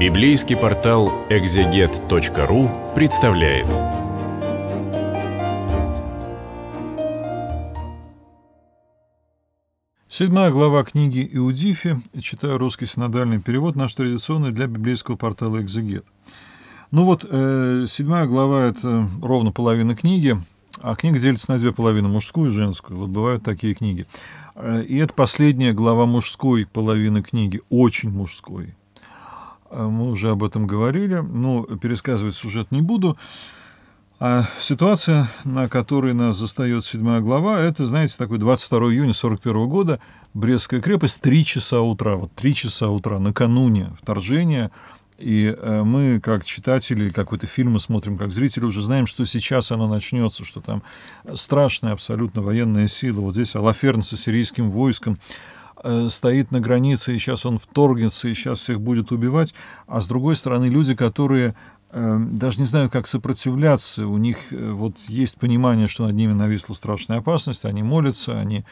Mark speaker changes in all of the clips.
Speaker 1: Библейский портал экзегет.ру представляет. Седьмая глава книги Иудифи, читаю русский синодальный перевод, наш традиционный для библейского портала «Экзегет». Ну вот, э, седьмая глава — это ровно половина книги, а книга делится на две половины, мужскую и женскую. Вот бывают такие книги. Э, и это последняя глава мужской половины книги, очень мужской. А мы уже об этом говорили, но ну, пересказывать сюжет не буду. А ситуация, на которой нас застает седьмая глава, это, знаете, такой 22 июня 41 года, Брестская крепость, 3 часа утра, вот 3 часа утра, накануне вторжения, и э, мы, как читатели, какой-то фильм смотрим, как зрители, уже знаем, что сейчас оно начнется, что там страшная абсолютно военная сила. Вот здесь Алаферн со сирийским войском, Э, стоит на границе, и сейчас он вторгнется, и сейчас всех будет убивать, а с другой стороны люди, которые э, даже не знают, как сопротивляться. У них э, вот есть понимание, что над ними нависла страшная опасность, они молятся, они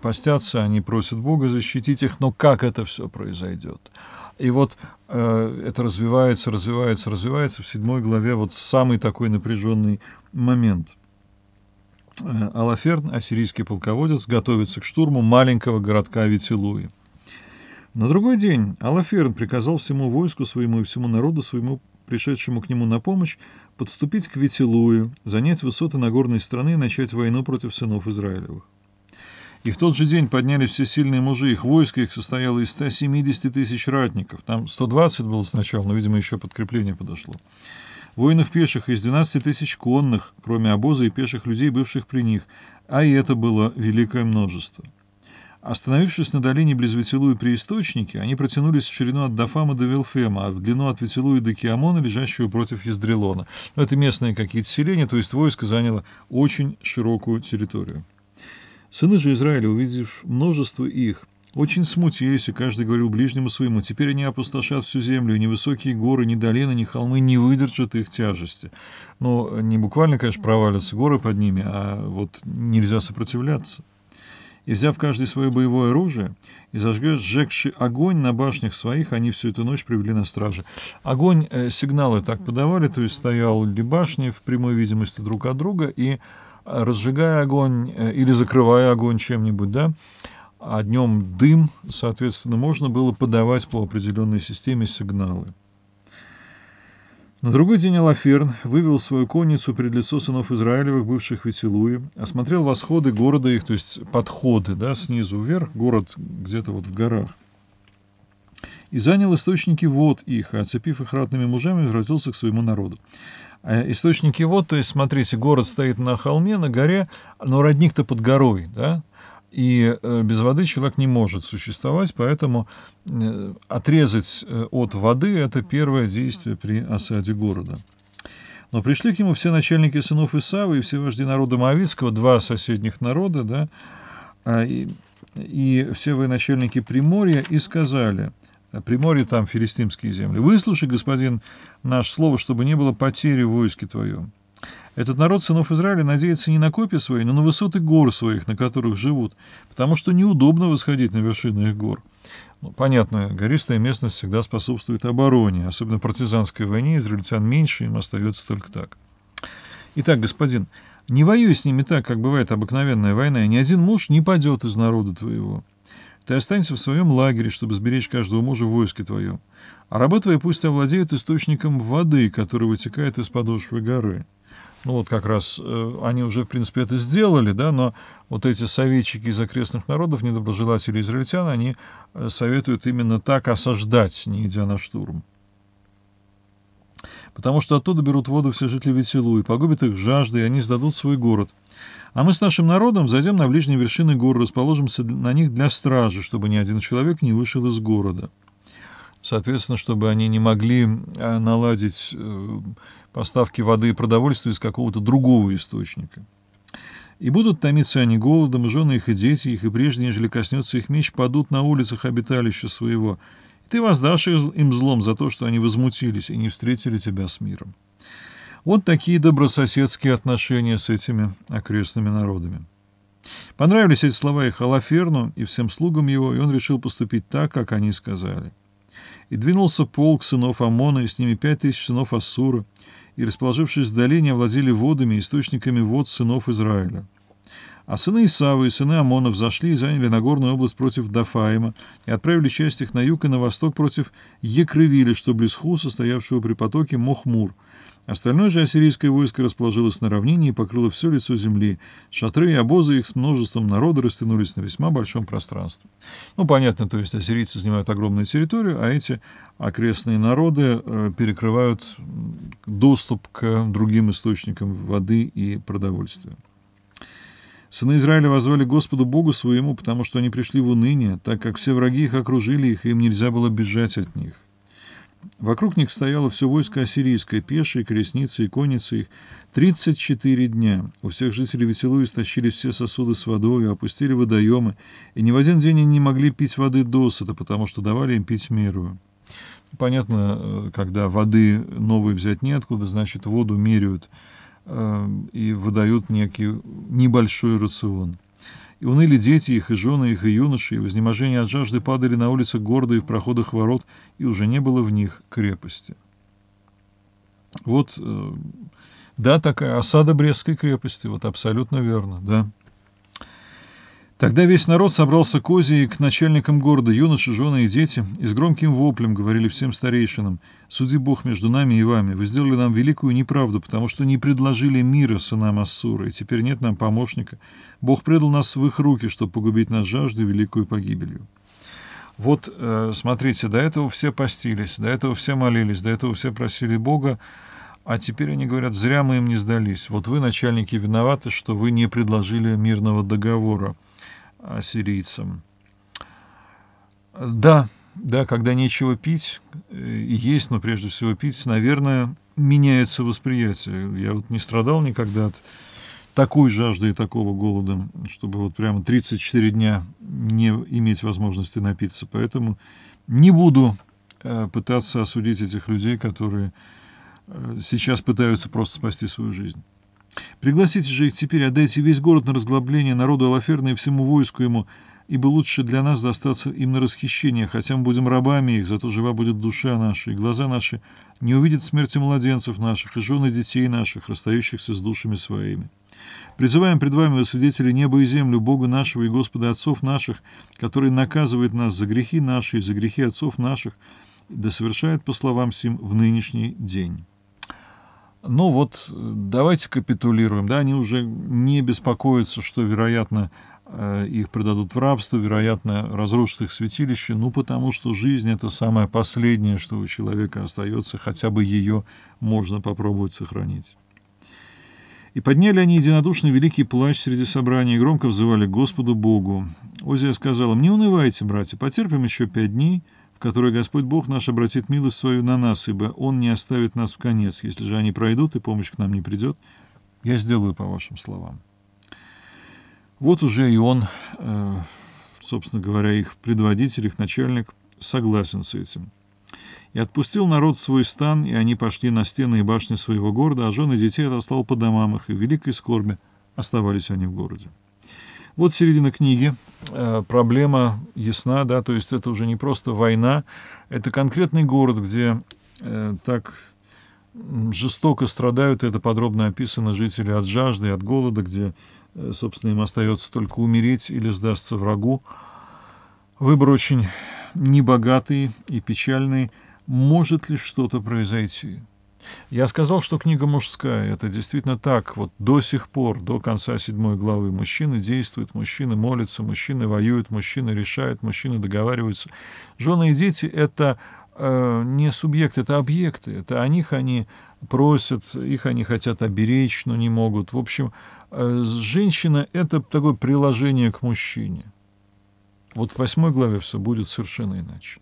Speaker 1: постятся, они просят Бога защитить их, но как это все произойдет? И вот э, это развивается, развивается, развивается. В седьмой главе вот самый такой напряженный момент – Э, Алаферн, ассирийский полководец, готовится к штурму маленького городка Витилуи. На другой день Алаферн приказал всему войску своему и всему народу, своему пришедшему к нему на помощь, подступить к Витилуе, занять высоты Нагорной страны и начать войну против сынов Израилевых. И в тот же день поднялись все сильные мужи, их войско их состояло из 170 тысяч ратников. Там 120 было сначала, но, видимо, еще подкрепление подошло воинов пеших из 12 тысяч конных, кроме обоза и пеших людей, бывших при них, а и это было великое множество. Остановившись на долине близ Ветилу и источнике, они протянулись в ширину от Дафама до Велфема, а в длину от Ветилу и до Киамона, лежащего против Ездрелона. Но это местные какие-то селения, то есть войско заняло очень широкую территорию. Сыны же Израиля, увидев множество их, очень смутились, и каждый говорил ближнему своему, теперь они опустошат всю землю, и ни высокие горы, ни долины, ни холмы не выдержат их тяжести. Но не буквально, конечно, провалятся горы под ними, а вот нельзя сопротивляться. И взяв каждый свое боевое оружие, и зажгешь, сжегши огонь на башнях своих, они всю эту ночь привели на страже. Огонь э, сигналы так подавали, то есть стоял башни в прямой видимости друг от друга, и э, разжигая огонь э, или закрывая огонь чем-нибудь, да, а днем дым, соответственно, можно было подавать по определенной системе сигналы. На другой день Алаферн вывел свою конницу перед лицо сынов Израилевых, бывших Ветилуи, осмотрел восходы города их, то есть подходы, да, снизу вверх, город где-то вот в горах, и занял источники вод их, а оцепив их ратными мужами, возвратился к своему народу. А, источники вод, то есть, смотрите, город стоит на холме, на горе, но родник-то под горой, да, и э, без воды человек не может существовать, поэтому э, отрезать э, от воды – это первое действие при осаде города. Но пришли к нему все начальники сынов Исавы и все вожди народа Моавицкого, два соседних народа, да, а, и, и все начальники Приморья, и сказали, Приморье там филистимские земли, «Выслушай, господин, наше слово, чтобы не было потери в войске твоем». Этот народ сынов Израиля надеется не на копи свои, но на высоты гор своих, на которых живут, потому что неудобно восходить на вершины их гор. Ну, понятно, гористая местность всегда способствует обороне, особенно в партизанской войне, израильтян меньше, им остается только так. Итак, господин, не воюй с ними так, как бывает обыкновенная война, и ни один муж не падет из народа твоего. Ты останься в своем лагере, чтобы сберечь каждого мужа в войске твоем. А раба твоя пусть овладеют источником воды, который вытекает из подошвы горы ну вот как раз э, они уже, в принципе, это сделали, да, но вот эти советчики из окрестных народов, недоброжелатели израильтян, они э, советуют именно так осаждать, не идя на штурм. Потому что оттуда берут воду все жители Ветилу, и погубят их жажды, и они сдадут свой город. А мы с нашим народом зайдем на ближние вершины гор, расположимся на них для стражи, чтобы ни один человек не вышел из города соответственно, чтобы они не могли э, наладить э, поставки воды и продовольствия из какого-то другого источника. И будут томиться они голодом, и жены их, и дети их, и прежде, нежели коснется их меч, падут на улицах обиталища своего. И ты воздашь им злом за то, что они возмутились и не встретили тебя с миром. Вот такие добрососедские отношения с этими окрестными народами. Понравились эти слова и Халаферну, и всем слугам его, и он решил поступить так, как они сказали. И двинулся полк сынов Амона и с ними пять тысяч сынов Ассура, и, расположившись в долине, овладели водами и источниками вод сынов Израиля. А сыны Исавы и сыны Амона взошли и заняли Нагорную область против Дафаима и отправили часть их на юг и на восток против Екрывили, что близ Ху, состоявшего при потоке Мохмур, Остальное же ассирийское войско расположилось на равнине и покрыло все лицо земли. Шатры и обозы их с множеством народа растянулись на весьма большом пространстве. Ну, понятно, то есть ассирийцы занимают огромную территорию, а эти окрестные народы э, перекрывают доступ к другим источникам воды и продовольствия. Сыны Израиля возвали Господу Богу своему, потому что они пришли в уныние, так как все враги их окружили их, и им нельзя было бежать от них. Вокруг них стояло все войско ассирийской пешей, колесницы и конницы их. 34 дня. У всех жителей Веселу истощились все сосуды с водой, опустили водоемы, и ни в один день они не могли пить воды досыта, потому что давали им пить меру. Понятно, э, когда воды новой взять неоткуда, значит, воду меряют э, и выдают некий небольшой рацион. И уныли дети, их и жены, их и юноши, и в изнеможении от жажды падали на улицы города и в проходах ворот, и уже не было в них крепости. Вот, э, да, такая осада Брестской крепости, вот абсолютно верно, да. Тогда весь народ собрался к Озе и к начальникам города, юноши, жены и дети, и с громким воплем говорили всем старейшинам, «Суди Бог между нами и вами, вы сделали нам великую неправду, потому что не предложили мира сынам Ассура, и теперь нет нам помощника. Бог предал нас в их руки, чтобы погубить нас жаждой великую погибелью». Вот, э, смотрите, до этого все постились, до этого все молились, до этого все просили Бога, а теперь они говорят, зря мы им не сдались. Вот вы, начальники, виноваты, что вы не предложили мирного договора ассирийцам. Да, да, когда нечего пить э, и есть, но прежде всего пить, наверное, меняется восприятие. Я вот не страдал никогда от такой жажды и такого голода, чтобы вот прямо 34 дня не иметь возможности напиться. Поэтому не буду э, пытаться осудить этих людей, которые э, сейчас пытаются просто спасти свою жизнь. Пригласите же их теперь, отдайте весь город на разглобление народу Алаферна и всему войску ему, ибо лучше для нас достаться им на расхищение, хотя мы будем рабами их, зато жива будет душа наша, и глаза наши не увидят смерти младенцев наших, и жены детей наших, расстающихся с душами своими. Призываем пред вами, свидетели неба и землю, Бога нашего и Господа отцов наших, который наказывает нас за грехи наши и за грехи отцов наших, да совершает по словам сим в нынешний день» ну вот давайте капитулируем, да, они уже не беспокоятся, что, вероятно, э, их предадут в рабство, вероятно, разрушат их святилище, ну, потому что жизнь — это самое последнее, что у человека остается, хотя бы ее можно попробовать сохранить. И подняли они единодушно великий плащ среди собрания и громко взывали Господу Богу. Озия сказала, «Не унывайте, братья, потерпим еще пять дней, в которой Господь Бог наш обратит милость свою на нас, ибо Он не оставит нас в конец, если же они пройдут, и помощь к нам не придет, я сделаю по вашим словам. Вот уже и он, э, собственно говоря, их предводитель, их начальник, согласен с этим. И отпустил народ свой стан, и они пошли на стены и башни своего города, а жены детей отослал по домам их, и в великой скорби оставались они в городе. Вот середина книги. Э, проблема ясна, да, то есть это уже не просто война, это конкретный город, где э, так жестоко страдают, это подробно описано, жители от жажды, от голода, где, э, собственно, им остается только умереть или сдастся врагу. Выбор очень небогатый и печальный. Может ли что-то произойти? Я сказал, что книга мужская. Это действительно так. Вот до сих пор, до конца седьмой главы, мужчины действуют, мужчины молятся, мужчины воюют, мужчины решают, мужчины договариваются. Жены и дети — это э, не субъекты, это объекты. Это о них они просят, их они хотят оберечь, но не могут. В общем, э, женщина — это такое приложение к мужчине. Вот в восьмой главе все будет совершенно иначе.